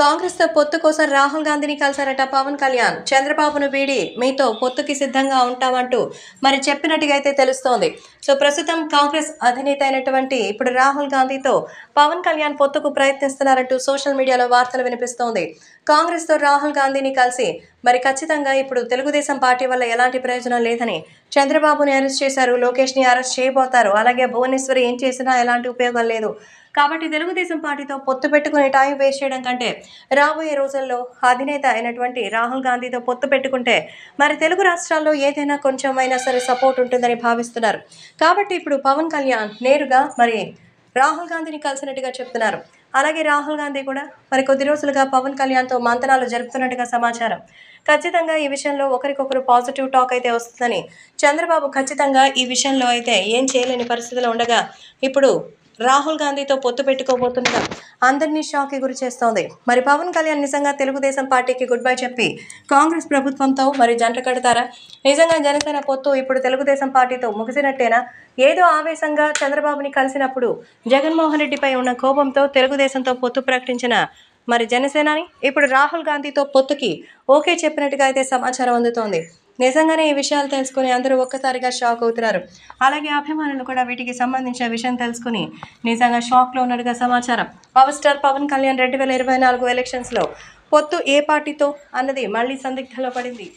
కాంగ్రెస్ తో పొత్తు కోసం రాహుల్ గాంధీని కలిశారట పవన్ కళ్యాణ్ చంద్రబాబును వీడి మీతో పొత్తుకి సిద్ధంగా ఉంటామంటూ మరి చెప్పినట్టుగా అయితే తెలుస్తోంది సో ప్రస్తుతం కాంగ్రెస్ అధినేత అయినటువంటి ఇప్పుడు రాహుల్ గాంధీతో పవన్ కళ్యాణ్ పొత్తుకు ప్రయత్నిస్తున్నారంటూ సోషల్ మీడియాలో వార్తలు వినిపిస్తోంది కాంగ్రెస్తో రాహుల్ గాంధీని కలిసి మరి ఖచ్చితంగా ఇప్పుడు తెలుగుదేశం పార్టీ వల్ల ఎలాంటి ప్రయోజనం లేదని చంద్రబాబుని అరెస్ట్ చేశారు లోకేష్ని అరెస్ట్ చేయబోతారు అలాగే భువనేశ్వరి ఏం చేసినా ఎలాంటి ఉపయోగం లేదు కాబట్టి తెలుగుదేశం పార్టీతో పొత్తు పెట్టుకుని టైం వేస్ట్ చేయడం కంటే రాబోయే రోజుల్లో అధినేత అయినటువంటి రాహుల్ గాంధీతో పొత్తు పెట్టుకుంటే మరి తెలుగు రాష్ట్రాల్లో ఏదైనా కొంచెమైనా సరే సపోర్ట్ ఉంటుందని భావిస్తున్నారు కాబట్టి ఇప్పుడు పవన్ కళ్యాణ్ నేరుగా మరి రాహుల్ గాంధీని కలిసినట్టుగా చెప్తున్నారు అలాగే రాహుల్ గాంధీ కూడా మరి కొద్ది రోజులుగా పవన్ కళ్యాణ్తో మంతనాలు జరుపుతున్నట్టుగా సమాచారం ఖచ్చితంగా ఈ విషయంలో ఒకరికొకరు పాజిటివ్ టాక్ అయితే వస్తుందని చంద్రబాబు ఖచ్చితంగా ఈ విషయంలో అయితే ఏం చేయలేని పరిస్థితిలో ఉండగా ఇప్పుడు రాహుల్ గాంధీతో పొత్తు పెట్టుకోబోతుండగా అందరినీ షాక్కి గురి చేస్తోంది మరి పవన్ కళ్యాణ్ నిజంగా తెలుగుదేశం పార్టీకి గుడ్ బై చెప్పి కాంగ్రెస్ ప్రభుత్వంతో మరి జంట కడతారా నిజంగా జనసేన పొత్తు ఇప్పుడు తెలుగుదేశం పార్టీతో ముగిసినట్టేనా ఏదో ఆవేశంగా చంద్రబాబుని కలిసినప్పుడు జగన్మోహన్ రెడ్డిపై ఉన్న కోపంతో తెలుగుదేశంతో పొత్తు ప్రకటించిన మరి జనసేనని ఇప్పుడు రాహుల్ గాంధీతో పొత్తుకి ఓకే చెప్పినట్టుగా అయితే సమాచారం అందుతోంది నిజంగానే ఈ విషయాలు తెలుసుకుని అందరూ ఒక్కసారిగా షాక్ అవుతున్నారు అలాగే అభిమానులు కూడా వీటికి సంబంధించిన విషయం తెలుసుకుని నిజంగా షాక్లో ఉన్నట్టుగా సమాచారం పవర్ స్టార్ పవన్ కళ్యాణ్ రెండు వేల ఇరవై నాలుగు ఎలక్షన్స్లో పొత్తు ఏ పార్టీతో అన్నది మళ్ళీ సందిగ్ధంలో పడింది